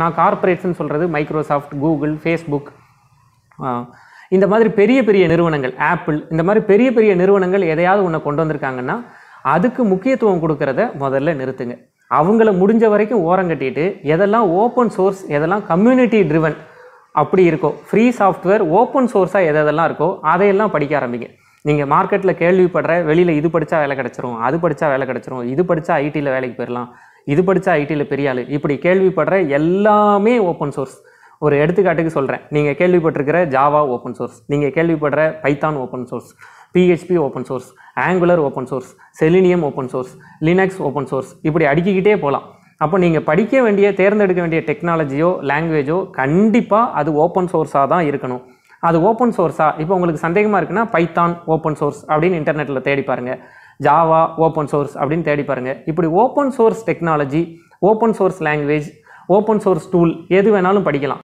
நான் கார்பரேட்ஸ்னு சொல்கிறது Microsoft Google Facebook இந்த மாதிரி பெரிய பெரிய நிறுவனங்கள் ஆப்பிள் இந்த மாதிரி பெரிய பெரிய நிறுவனங்கள் எதையாவது ஒன்று கொண்டு வந்திருக்காங்கன்னா அதுக்கு முக்கியத்துவம் கொடுக்கறத முதல்ல நிறுத்துங்க அவங்கள முடிஞ்ச வரைக்கும் ஓரம் கட்டிட்டு எதெல்லாம் ஓப்பன் சோர்ஸ் எதெல்லாம் கம்யூனிட்டி ட்ரிவன் அப்படி இருக்கோ ஃப்ரீ சாஃப்ட்வேர் ஓப்பன் சோர்ஸாக எதெல்லாம் இருக்கோ அதையெல்லாம் படிக்க ஆரம்பிங்க நீங்கள் மார்க்கெட்டில் கேள்விப்படுற வெளியில் இது படித்தா வேலை கிடச்சிரும் அது படித்தா வேலை கிடச்சிரும் இது படித்தா ஐடியில் வேலைக்கு போயிடலாம் இது படித்தா ஐடியில் பெரிய ஆள் இப்படி கேள்விப்படுற எல்லாமே ஓப்பன் சோர்ஸ் ஒரு எடுத்துக்காட்டுக்கு சொல்கிறேன் நீங்கள் கேள்விப்பட்டிருக்கிற ஜாவா ஓப்பன் சோர்ஸ் நீங்கள் கேள்விப்படுற Python open source PHP open source Angular open source Selenium open source Linux open source இப்படி அடுக்கிக்கிட்டே போகலாம் அப்போ நீங்கள் படிக்க வேண்டிய தேர்ந்தெடுக்க வேண்டிய டெக்னாலஜியோ லாங்குவேஜோ கண்டிப்பாக அது ஓப்பன் சோர்ஸாக தான் இருக்கணும் அது ஓப்பன் சோர்ஸாக இப்போ உங்களுக்கு சந்தேகமாக இருக்குன்னா பைத்தான் ஓப்பன் சோர்ஸ் அப்படின்னு இன்டர்நெட்டில் தேடி பாருங்கள் ஜாவா ஓப்பன் சோர்ஸ் அப்படின்னு தேடி பாருங்கள் இப்படி open source technology open source language open source tool எது வேணாலும் படிக்கலாம்